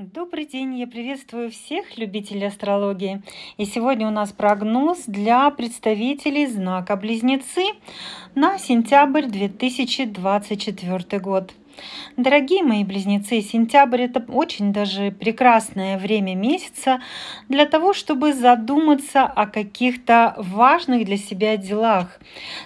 Добрый день, я приветствую всех любителей астрологии. И сегодня у нас прогноз для представителей знака Близнецы на сентябрь 2024 год. Дорогие мои близнецы, сентябрь это очень даже прекрасное время месяца для того, чтобы задуматься о каких-то важных для себя делах,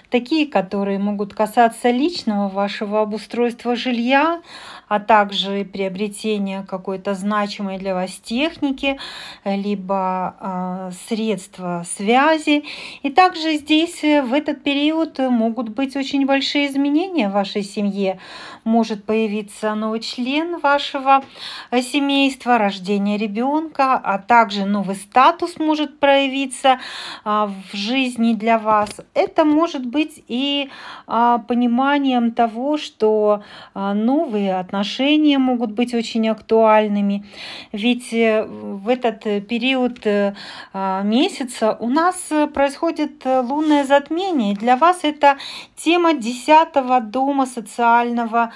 такие, которые могут касаться личного вашего обустройства жилья, а также приобретение какой-то значимой для вас техники, э, либо а, средства связи. И также здесь э, в этот период э, могут быть очень большие изменения в вашей семье. Может появиться новый член вашего семейства, рождение ребенка, а также новый статус может проявиться а, в жизни для вас. Это может быть и а, пониманием того, что новые отношения отношения могут быть очень актуальными. Ведь э, в этот э, период э, а, месяца у нас происходит лунное затмение. Для вас это тема десятого дома социального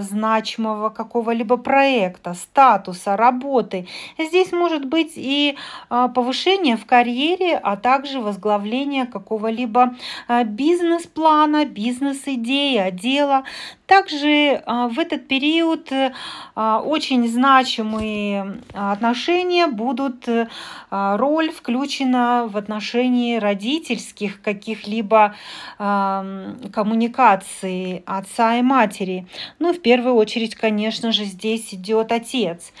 значимого какого-либо проекта, статуса, работы. Здесь может быть и повышение в карьере, а также возглавление какого-либо бизнес-плана, бизнес-идеи, отдела. Также а, в этот период а, очень значимые а, отношения будут, роль включена в отношении родительских каких-либо коммуникаций отца и матери. Ну, в первую очередь, конечно же, здесь идет отец.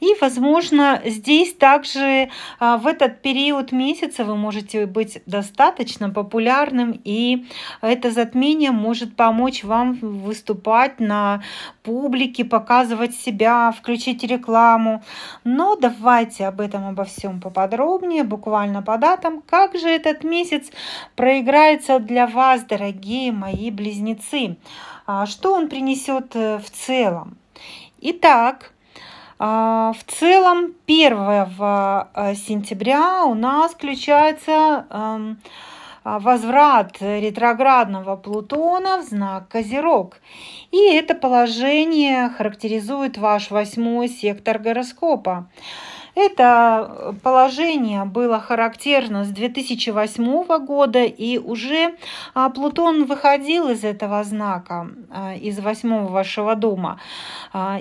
И, возможно, здесь также в этот период месяца вы можете быть достаточно популярным, и это затмение может помочь вам выступать выступать на публике, показывать себя, включить рекламу. Но давайте об этом обо всем поподробнее, буквально по датам. Как же этот месяц проиграется для вас, дорогие мои близнецы? А, что он принесет э, в целом? Итак, а, в целом 1 э, сентября у нас включается эм, а, возврат ретроградного Плутона в знак Козерог. И это положение характеризует ваш восьмой сектор гороскопа. Это положение было характерно с 2008 года, и уже а, Плутон выходил из этого знака, а, из восьмого вашего дома,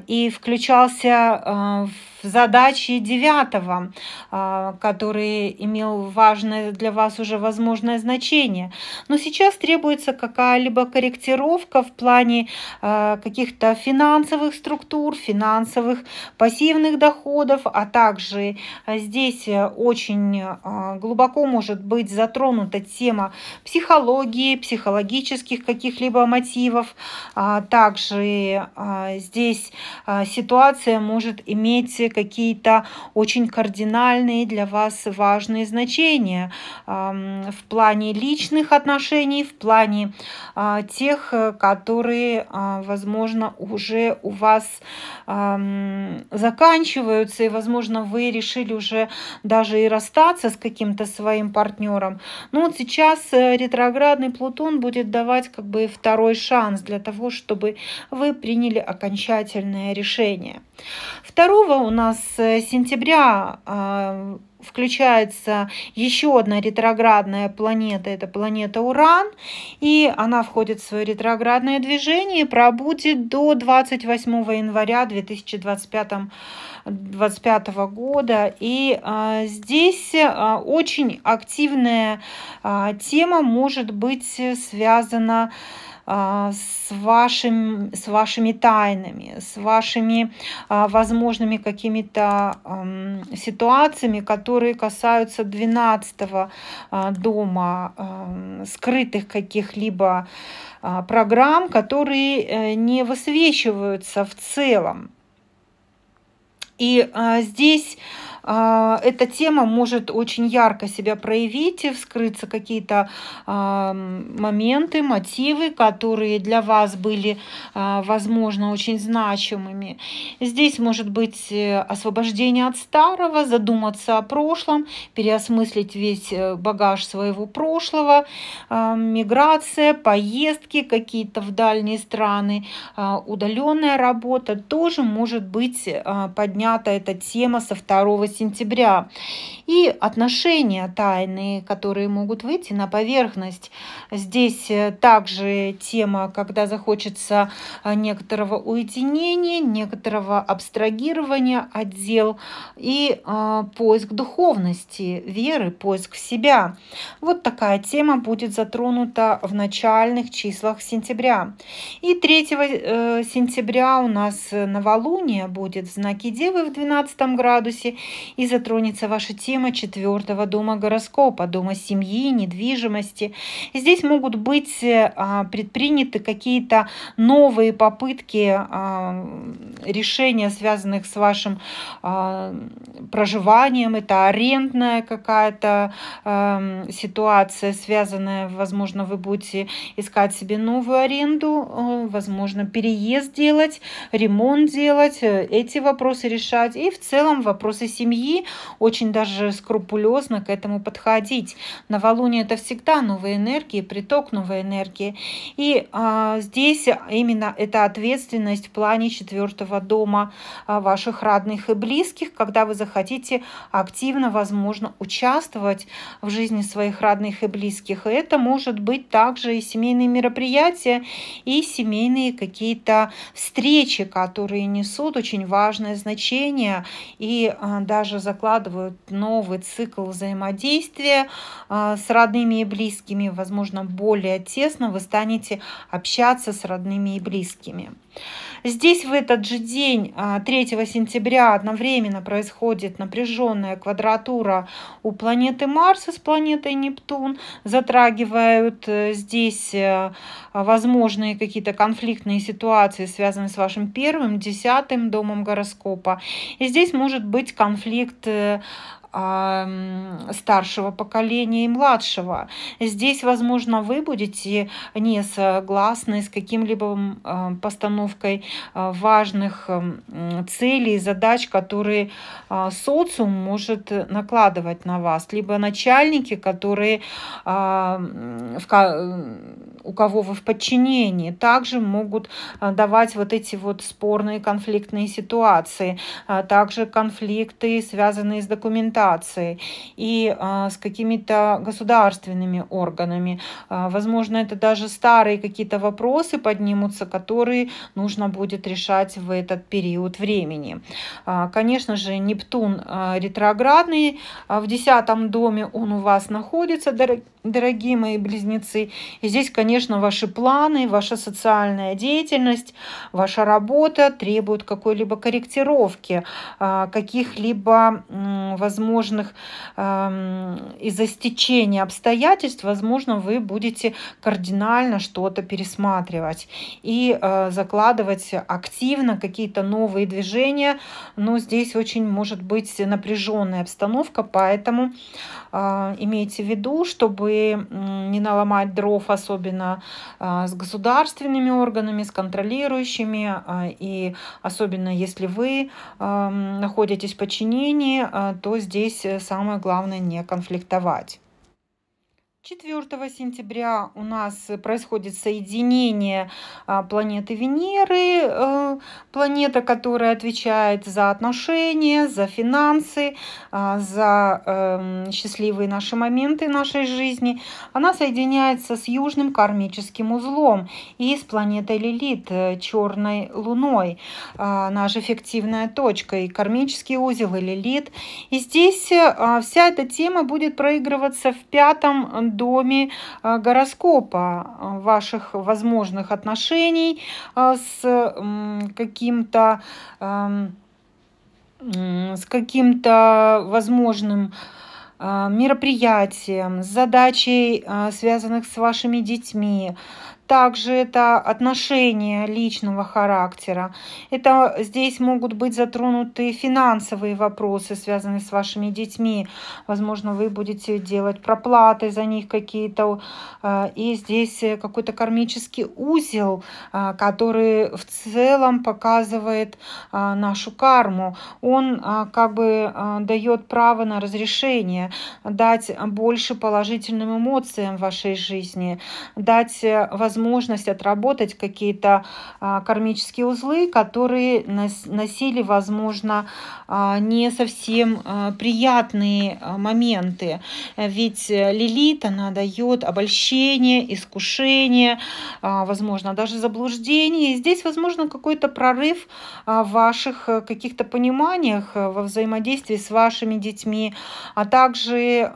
и включался в в задаче девятого, а, который имел важное для вас уже возможное значение. Но сейчас требуется какая-либо корректировка в плане а, каких-то финансовых структур, финансовых пассивных доходов, а также а, здесь очень глубоко может быть затронута тема психологии, психологических каких-либо мотивов. Также здесь ситуация может иметь какие-то очень кардинальные для вас важные значения в плане личных отношений, в плане а, тех, э, которые, а, возможно, уже у вас заканчиваются, и, возможно, вы решили уже даже и расстаться с каким-то своим партнером. Но ну вот сейчас э, ретроградный Плутон будет давать как бы второй шанс для того, чтобы вы приняли окончательное решение. 2 у нас э, сентября а, включается еще одна ретроградная планета, это планета Уран, и она входит в свое ретроградное движение и пробудет до 28 января 2025 2025 года. И а, здесь а, очень активная а, тема может быть связана с а, с, вашим, с вашими тайнами, с вашими а, возможными какими-то ситуациями, которые касаются 12 а, дома, скрытых каких-либо программ, которые э, не высвечиваются в целом. И здесь а, эта тема может очень ярко себя проявить и вскрыться какие-то а, моменты, мотивы, которые для вас были, а, возможно, очень значимыми. Здесь может быть э, освобождение от старого, задуматься о прошлом, переосмыслить весь э, багаж своего прошлого, миграция, поездки какие-то в дальние страны, удаленная работа. Тоже может быть поднята эта тема со второго сентября. И отношения тайные, которые могут выйти на поверхность. Здесь э, также тема, когда захочется э, некоторого уединения, некоторого абстрагирования от дел и э, поиск духовности, веры, поиск в себя. Вот такая тема будет затронута в начальных числах сентября. И 3 э, сентября у нас новолуние будет в знаке Девы в 12 градусе и затронется ваша тема четвертого дома гороскопа, дома семьи, недвижимости. Здесь могут быть э, а, предприняты какие-то новые попытки а, решения, связанных с вашим а, проживанием. Это арендная какая-то ситуация, связанная, возможно, вы будете искать себе новую аренду, возможно, переезд делать, ремонт делать, э, эти вопросы решать и в целом вопросы семьи семьи, очень даже скрупулезно к этому подходить. Новолуние это всегда новая энергия приток новой энергии. И а, здесь именно эта ответственность в плане четвертого дома а, ваших родных и близких, когда вы захотите активно, возможно, участвовать в жизни своих родных и близких. И это может быть также и семейные мероприятия, и семейные какие-то встречи, которые несут очень важное значение и а, даже закладывают новый цикл взаимодействия а, с родными и близкими, возможно, более тесно вы станете общаться с родными и близкими. Здесь в этот же день, 3 а, сентября, одновременно происходит напряженная квадратура у планеты Марс с планетой Нептун. Затрагивают э, здесь э, возможные какие-то конфликтные ситуации, связанные с вашим первым, десятым домом гороскопа. И здесь может быть конфликт э, старшего поколения и младшего. Здесь, возможно, вы будете не согласны с каким-либо постановкой а, важных целей, задач, которые а, социум может накладывать на вас, либо начальники, которые а, у кого вы в подчинении, также могут давать вот эти вот спорные конфликтные ситуации, также конфликты, связанные с документами документацией и а, с какими-то государственными органами. А, возможно, это даже старые какие-то вопросы поднимутся, которые нужно будет решать в этот период времени. А, конечно же, Нептун ретроградный в десятом доме он у вас находится, дорогие дорогие мои близнецы. И здесь, конечно, ваши планы, ваша социальная деятельность, ваша работа требуют какой-либо корректировки, а, каких-либо возможных эм, из-за стечения обстоятельств, возможно, вы будете кардинально что-то пересматривать и э, закладывать активно какие-то новые движения. Но здесь очень может быть напряженная обстановка, поэтому а, имейте в виду, чтобы не наломать дров, особенно а, с государственными органами, с контролирующими. А, и особенно если вы находитесь в подчинении, то здесь э, самое главное не конфликтовать. 4 сентября у нас происходит соединение а, планеты Венеры, э, планета, которая отвечает за отношения, за финансы, а, за эм, счастливые наши моменты нашей жизни. Она соединяется с южным кармическим узлом и с планетой Лилит, э, черной луной, а, наша эффективная точка и кармический узел и Лилит. И здесь вся эта тема будет проигрываться в пятом доме э, гороскопа э, ваших возможных отношений э, с каким-то эм, с каким-то возможным мероприятием, с задачей, связанных с вашими детьми, также это отношения личного характера. Это здесь могут быть затронуты финансовые вопросы, связанные с вашими детьми. Возможно, вы будете делать проплаты за них какие-то. Э, и здесь э, какой-то кармический узел, э, который в целом показывает нашу карму. Он как бы дает право на разрешение, дать больше положительным эмоциям в вашей жизни, дать возможность возможность отработать какие-то а, кармические узлы, которые носили, возможно, а, не совсем а, приятные моменты. Ведь Лилит, она дает обольщение, искушение, возможно, даже заблуждение. И здесь, возможно, какой-то прорыв в ваших э, каких-то пониманиях э, во взаимодействии с вашими детьми, а также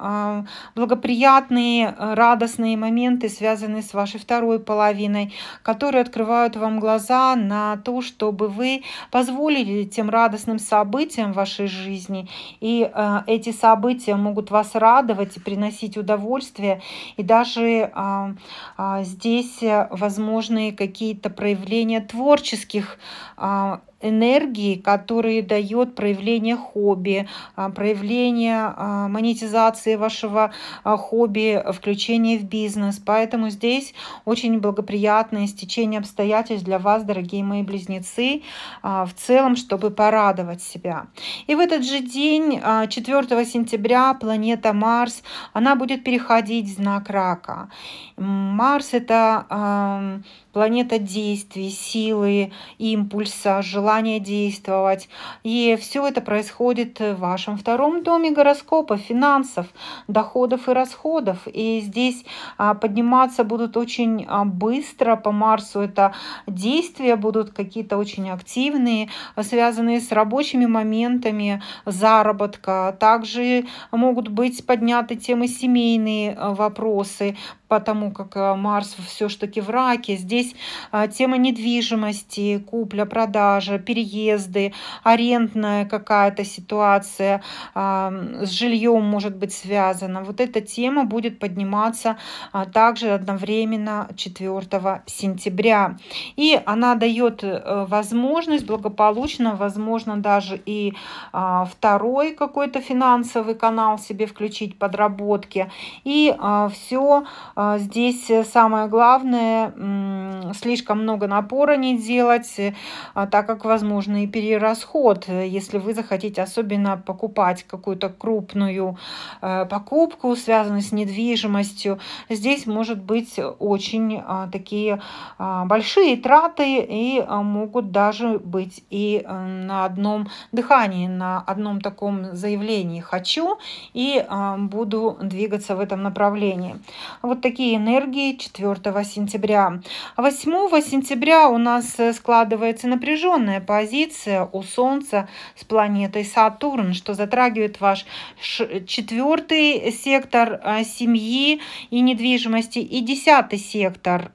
благоприятные, э, радостные моменты, связанные с вашей второй половиной, которые открывают вам глаза на то, чтобы вы позволили тем радостным событиям в вашей жизни. И э, эти события могут вас радовать и приносить удовольствие. И даже а, а, э, э, здесь возможны какие-то проявления творческих э, энергии, которые дает проявление хобби, а, проявление а, монетизации вашего а, хобби, включение в бизнес. Поэтому здесь очень благоприятное стечение обстоятельств для вас, дорогие мои близнецы, в целом, чтобы порадовать себя. И в этот же день, 4 сентября, планета Марс, она будет переходить в знак рака. Марс – это планета действий, силы, импульса, желания действовать. И все это происходит в вашем втором доме гороскопа, финансов, доходов и расходов. И здесь а, подниматься будут очень а, быстро по Марсу. Это действия будут какие-то очень активные, связанные с рабочими моментами заработка. Также могут быть подняты темы семейные а, вопросы, потому как Марс все-таки в раке. Здесь здесь а, тема недвижимости, купля, продажа, переезды, арендная какая-то ситуация а, с жильем может быть связана. Вот эта тема будет подниматься а, также одновременно 4 сентября. И она дает э, возможность благополучно, возможно, даже и второй какой-то финансовый канал себе включить подработки. И все здесь э, самое главное слишком много напора не делать, э, а так как возможно и перерасход, э, если вы захотите особенно покупать какую-то крупную э, покупку, связанную с недвижимостью. Здесь может быть очень а, такие а, большие траты и могут даже быть и на одном дыхании, на одном таком заявлении «хочу» и буду двигаться в этом направлении. Вот такие энергии 4 сентября. 8 сентября у нас э, складывается напряженная позиция у Солнца с планетой Сатурн, что затрагивает ваш четвертый сектор э, семьи и недвижимости и десятый сектор.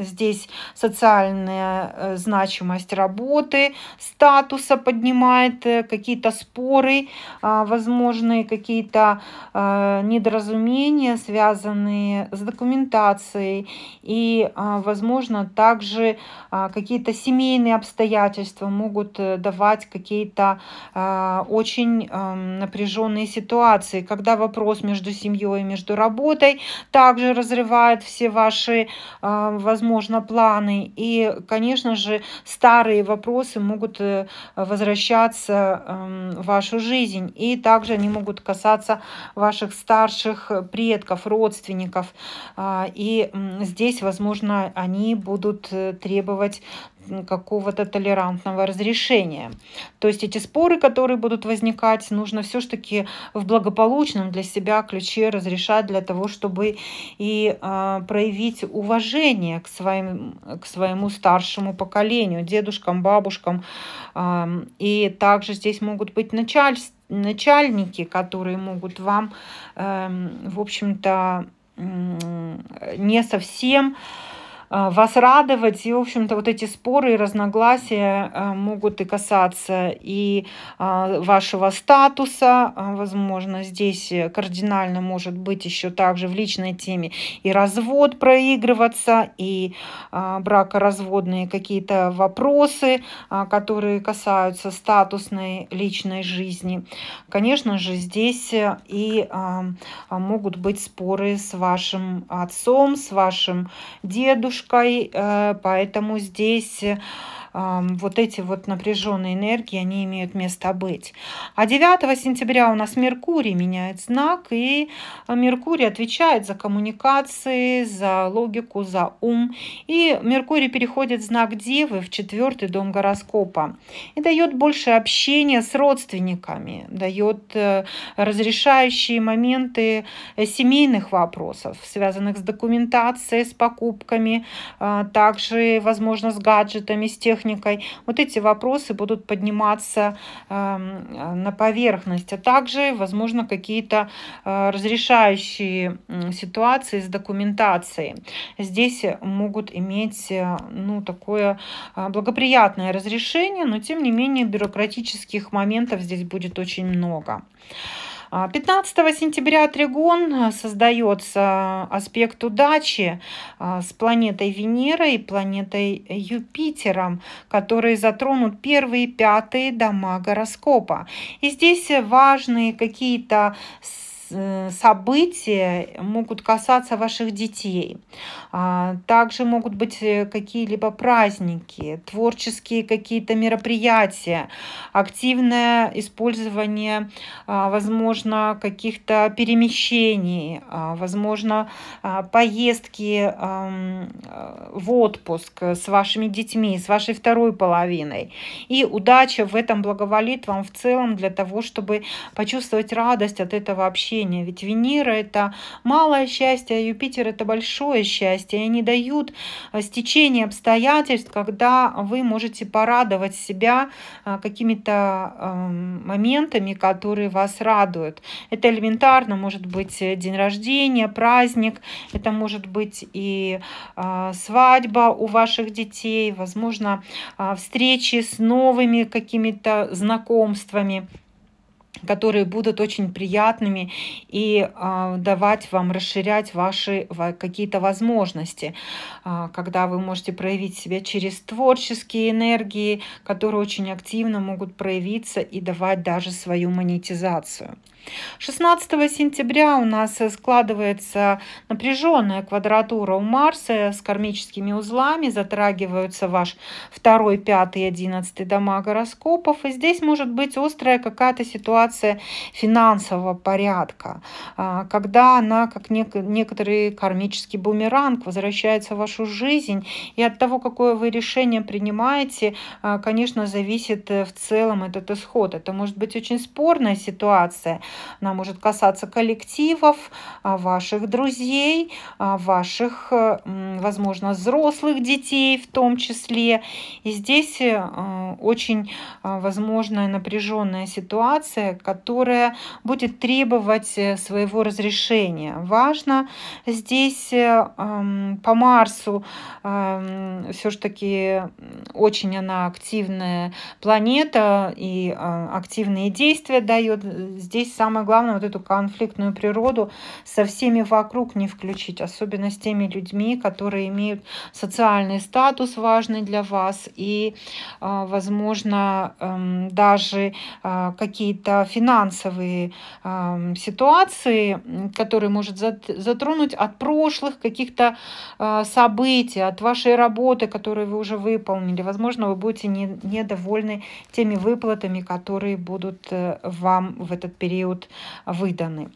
Здесь социальная э, значимость работы, статуса поднимает, какие-то споры, а, возможные какие-то недоразумения, связанные с документацией и а, возможно возможно, также а, какие-то семейные обстоятельства могут э, давать какие-то а, очень эм, напряженные ситуации, когда вопрос между семьей и между работой также разрывает все ваши, а, возможно, планы. И, конечно же, старые вопросы могут э, возвращаться эм, в вашу жизнь. И также они могут касаться ваших старших предков, родственников. И здесь, возможно, они будут э, требовать какого-то толерантного разрешения. То есть эти споры, которые будут возникать, нужно все-таки в благополучном для себя ключе разрешать для того, чтобы и э, проявить уважение к, своим, к своему старшему поколению, дедушкам, бабушкам. Э, и также здесь могут быть началь начальники, которые могут вам, э, в общем-то, э, не совсем э, а, вас радовать. И, в общем-то, вот эти споры и разногласия а, могут и касаться и а, вашего статуса. Возможно, здесь кардинально может быть еще также в личной теме и развод проигрываться, и бракоразводные какие-то вопросы, которые касаются статусной личной жизни. Конечно же, здесь э, и могут быть споры с вашим отцом, с вашим дедушкой, девушкой, э, поэтому здесь вот эти вот напряженные энергии, они имеют место быть. А 9 сентября у нас Меркурий меняет знак, и Меркурий отвечает за коммуникации, за логику, за ум. И Меркурий переходит в знак Девы в четвертый дом гороскопа. И дает больше общения с родственниками, дает э, разрешающие моменты э, семейных вопросов, связанных с документацией, с покупками, а, также, возможно, с гаджетами, с техникой, техникой. Вот эти вопросы будут подниматься эм, на поверхность, а также, возможно, какие-то э, разрешающие ситуации с документацией. Здесь могут иметь э, ну, такое э, благоприятное разрешение, но тем не менее бюрократических моментов здесь будет очень много. 15 а, сентября тригон э, создается э, аспект удачи э, с планетой Венера и планетой Юпитером, которые затронут первые пятые дома гороскопа. И здесь важные какие-то Э, события могут касаться ваших детей. А, также могут быть э, какие-либо праздники, творческие какие-то мероприятия, активное использование, а, возможно, каких-то перемещений, а, возможно, поездки э, в отпуск с вашими детьми, с вашей второй половиной. И удача в этом благоволит вам в целом для того, чтобы почувствовать радость от этого общения ощущения. Ведь Венера – это малое счастье, а Юпитер – это большое счастье. И они дают э, стечение обстоятельств, когда вы можете порадовать себя э, какими-то эм, моментами, которые вас радуют. Это элементарно может быть э, день рождения, праздник, это может быть и свадьба у ваших детей, возможно, встречи с новыми какими-то знакомствами которые будут очень приятными и а, давать вам расширять ваши какие-то возможности, а, когда вы можете проявить себя через творческие энергии, которые очень активно могут проявиться и давать даже свою монетизацию. 16 сентября у нас э, складывается напряженная квадратура у Марса э, с кармическими узлами, затрагиваются ваш 2, 5 и 11 дома гороскопов. И здесь может быть острая какая-то ситуация финансового порядка, а, когда она, как некоторый кармический бумеранг, возвращается в вашу жизнь. И от того, какое вы решение принимаете, а, конечно, зависит э, в целом этот исход. Это может быть очень спорная ситуация, она может касаться коллективов, а, ваших друзей, а, ваших, э, возможно, взрослых детей в том числе. И здесь э, очень э, возможная напряженная ситуация, которая будет требовать своего разрешения. Важно здесь эм, по Марсу все-таки очень она активная планета и активные действия дает. Здесь сам самое главное, вот эту конфликтную природу со всеми вокруг не включить, особенно с теми людьми, которые имеют социальный статус важный для вас и, а, возможно, эм, даже а, какие-то финансовые эм, ситуации, которые может затронуть от прошлых каких-то а, событий, от вашей работы, которую вы уже выполнили. Возможно, вы будете недовольны теми выплатами, которые будут э, вам в этот период период выданы.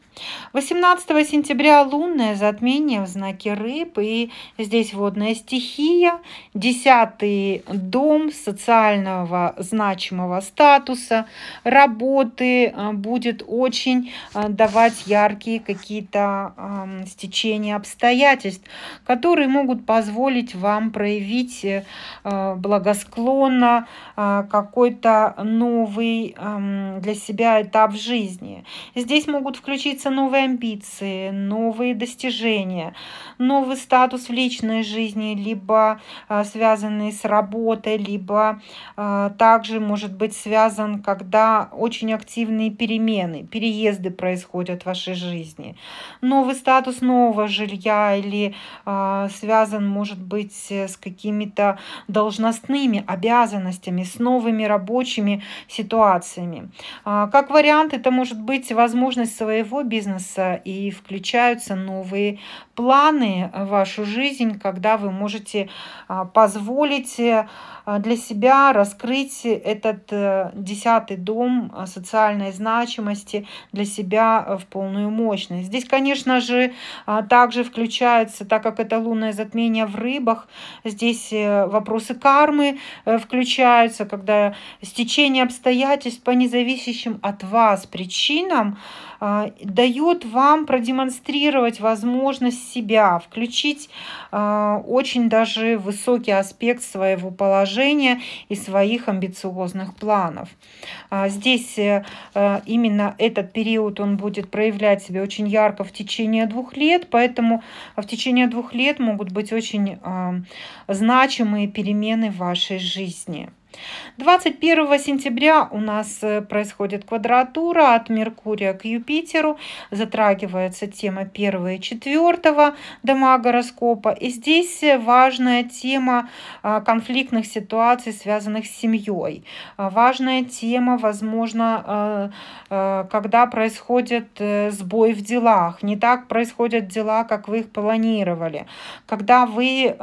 18 сентября лунное затмение в знаке рыб, и здесь водная стихия, десятый дом социального значимого статуса, работы а, будет очень а, давать яркие какие-то э, стечения обстоятельств, которые могут позволить вам проявить э, благосклонно э, какой-то новый э, для себя этап жизни. Здесь могут включиться новые амбиции, новые достижения, новый статус в личной жизни, либо а, связанный с работой, либо а, также может быть связан, когда очень активные перемены, переезды происходят в вашей жизни. Новый статус нового жилья или а, связан, может быть, э, с какими-то должностными обязанностями, с новыми рабочими ситуациями. А, как вариант, это может быть быть возможность своего бизнеса и включаются новые планы в вашу жизнь, когда вы можете а, позволить э, для себя раскрыть этот э, десятый дом а, социальной значимости для себя э, в полную мощность. Здесь, конечно же, а, также включается, так как это лунное затмение в рыбах, здесь вопросы кармы включаются, когда стечение обстоятельств по независящим от вас причинам причинам э, а, дает вам продемонстрировать возможность себя, включить э, очень даже высокий аспект своего положения и своих амбициозных планов. А, э, здесь э, именно этот период он будет проявлять себя очень ярко в течение двух лет, поэтому в течение двух лет могут быть очень э, значимые перемены в вашей жизни. 21 сентября у нас э, происходит квадратура от Меркурия к Юпитеру. Затрагивается тема 1 и 4 дома гороскопа. И здесь э, важная тема а, конфликтных ситуаций, связанных с семьей. А, важная тема, возможно, а, когда происходит э, сбой в делах. Не так происходят дела, как вы их планировали. Когда вы,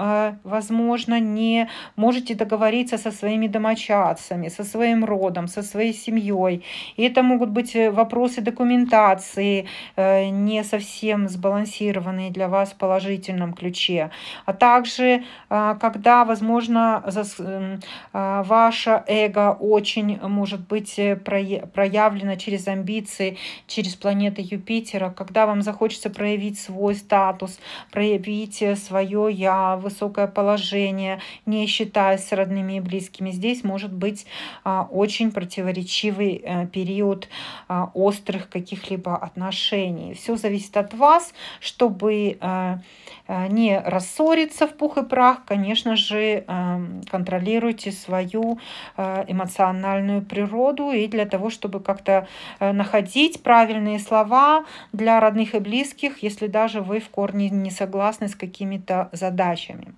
возможно, не можете договориться со своими домочадцами, со своим родом, со своей семьей. И это могут быть э, вопросы документации, э, не совсем сбалансированные для вас в положительном ключе. А также, а, когда, возможно, а, ваше эго очень может быть э, проявлено через амбиции, через планеты Юпитера, когда вам захочется проявить свой статус, проявить свое я, высокое положение, не считаясь с родными и близкими. Здесь здесь может быть а, очень противоречивый э, период а, острых каких-либо отношений. Все зависит от вас, чтобы э, Э, не рассориться в пух и прах, конечно же, эм, контролируйте свою э, эмоциональную природу и для того, чтобы как-то э, находить правильные слова для родных и близких, если даже вы в корне не согласны с какими-то задачами.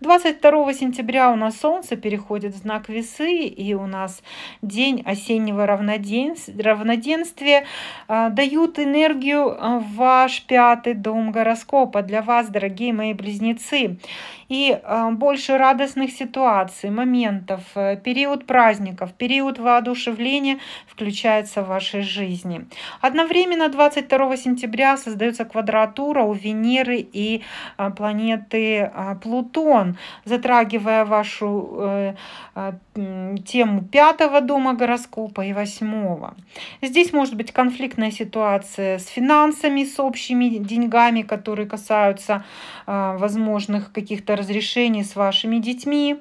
22 сентября у нас Солнце переходит в знак Весы, и у нас день осеннего равноденствия дают энергию в ваш пятый дом гороскопа. Для вас, дорогие дорогие мои близнецы. И э, больше радостных ситуаций, моментов, э, период праздников, период воодушевления включается в вашей жизни. Одновременно 22 сентября создается квадратура у Венеры и э, планеты Плутон, затрагивая вашу тему пятого дома гороскопа и восьмого. Здесь может быть конфликтная ситуация с финансами, с общими деньгами, которые касаются Э, возможных каких-то разрешений с вашими детьми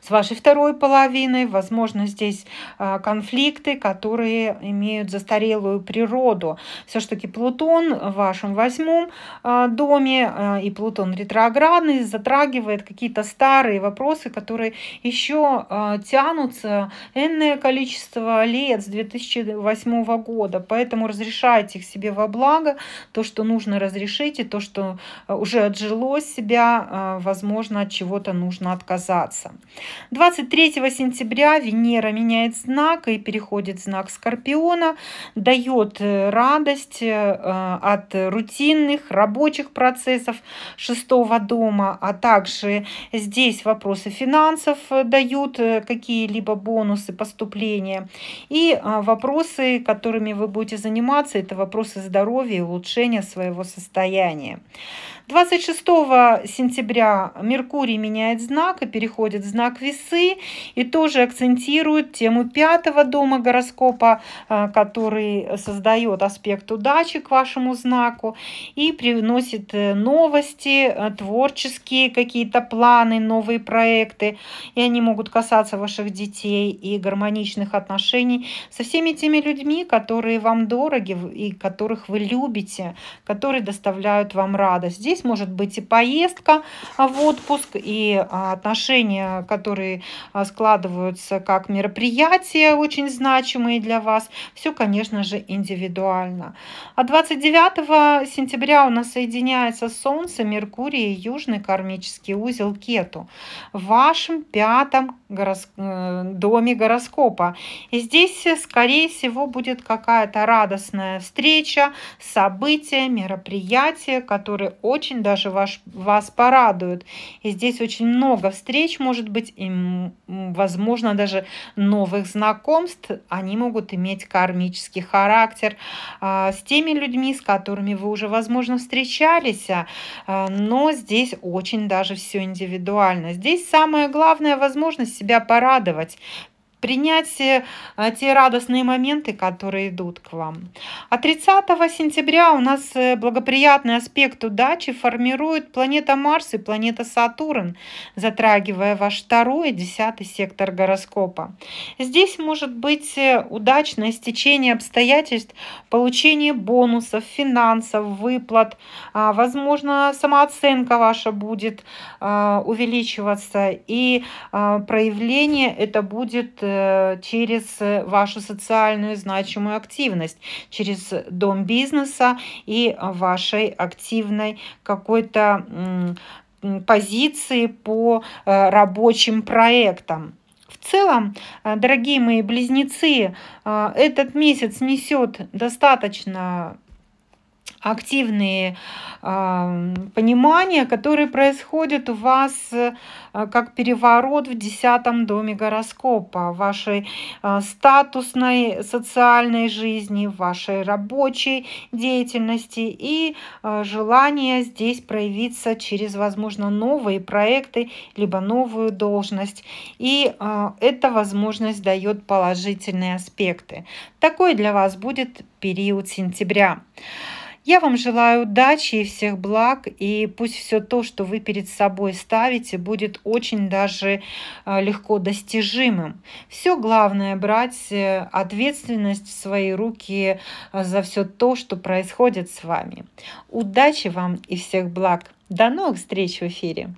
с вашей второй половиной. Возможно, здесь а, конфликты, которые имеют застарелую природу. Все-таки Плутон в вашем восьмом а, доме а, и Плутон ретроградный затрагивает какие-то старые вопросы, которые еще тянутся энное количество лет с 2008 года. Поэтому разрешайте их себе во благо, то, что нужно разрешить, и то, что уже отжилось себя, возможно, от чего-то нужно отказаться. 23 сентября Венера меняет знак и переходит в знак Скорпиона, дает э, радость э, от рутинных рабочих процессов шестого дома, а также здесь вопросы финансов э, дают какие-либо бонусы поступления и а, вопросы, которыми вы будете заниматься, это вопросы здоровья и улучшения своего состояния. 26 сентября Меркурий меняет знак и переходит в знак весы и тоже акцентирует тему пятого дома гороскопа, э, который создает аспект удачи к вашему знаку и приносит э, новости, э, творческие какие-то планы, новые проекты. И они могут касаться ваших детей и гармоничных отношений со всеми теми людьми, которые вам дороги и которых вы любите, которые доставляют вам радость. Здесь здесь может быть и поездка а, в отпуск, и а, отношения, которые а, складываются как мероприятия, очень значимые для вас. Все, конечно же, индивидуально. А 29 сентября у нас соединяется Солнце, Меркурий и Южный кармический узел Кету в вашем пятом горос... Э, доме гороскопа. И здесь, скорее всего, будет какая-то радостная встреча, событие, мероприятие, которые очень очень даже ваш, вас порадуют. И здесь очень много встреч, может быть, и, возможно, даже новых знакомств. Они могут иметь кармический характер а, с теми людьми, с которыми вы уже, возможно, встречались. А, а но здесь очень даже все индивидуально. Здесь самое главное возможность себя порадовать, принять э, те радостные моменты, которые идут к вам. А 30 сентября у нас э, благоприятный аспект удачи формирует планета Марс и планета Сатурн, затрагивая ваш второй и десятый сектор гороскопа. Здесь может быть э, удачное стечение обстоятельств, получение бонусов, финансов, выплат. А, возможно, самооценка ваша будет а, увеличиваться и а, проявление это будет Э, через э, вашу социальную значимую активность, через дом бизнеса и вашей активной какой-то позиции по э, рабочим проектам. В целом, дорогие мои близнецы, этот месяц несет достаточно активные э, понимания, которые происходят у вас э, как переворот в десятом доме гороскопа, в вашей э, статусной социальной жизни, в вашей рабочей деятельности и э, желание здесь проявиться через, возможно, новые проекты, либо новую должность. И э, эта возможность дает положительные аспекты. Такой для вас будет период сентября. Я вам желаю удачи и всех благ, и пусть все то, что вы перед собой ставите, будет очень даже э, легко достижимым. Все главное брать э, ответственность в свои руки э, за все то, что происходит с вами. Удачи вам и всех благ. До новых встреч в эфире!